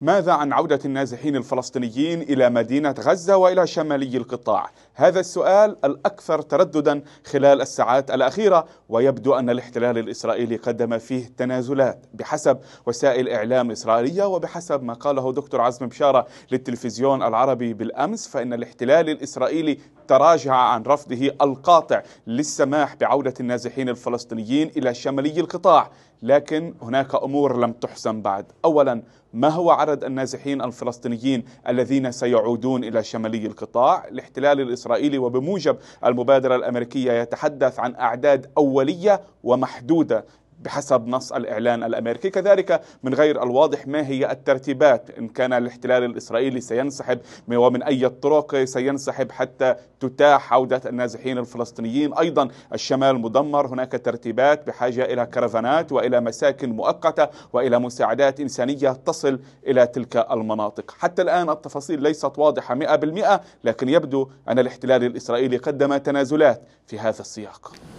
ماذا عن عودة النازحين الفلسطينيين إلى مدينة غزة وإلى شمالي القطاع؟ هذا السؤال الأكثر ترددا خلال الساعات الأخيرة ويبدو أن الاحتلال الإسرائيلي قدم فيه تنازلات بحسب وسائل إعلام إسرائيلية وبحسب ما قاله دكتور عزم بشارة للتلفزيون العربي بالأمس فإن الاحتلال الإسرائيلي تراجع عن رفضه القاطع للسماح بعودة النازحين الفلسطينيين إلى شمالي القطاع لكن هناك أمور لم تحسم بعد أولا ما هو عدد النازحين الفلسطينيين الذين سيعودون إلى شمالي القطاع الاحتلال الإسرائيلي وبموجب المبادرة الأمريكية يتحدث عن أعداد أولية ومحدودة بحسب نص الإعلان الأمريكي كذلك من غير الواضح ما هي الترتيبات إن كان الاحتلال الإسرائيلي سينسحب ومن أي طرق سينسحب حتى تتاح عودة النازحين الفلسطينيين أيضا الشمال مدمر هناك ترتيبات بحاجة إلى كرفانات وإلى مساكن مؤقتة وإلى مساعدات إنسانية تصل إلى تلك المناطق حتى الآن التفاصيل ليست واضحة 100% لكن يبدو أن الاحتلال الإسرائيلي قدم تنازلات في هذا السياق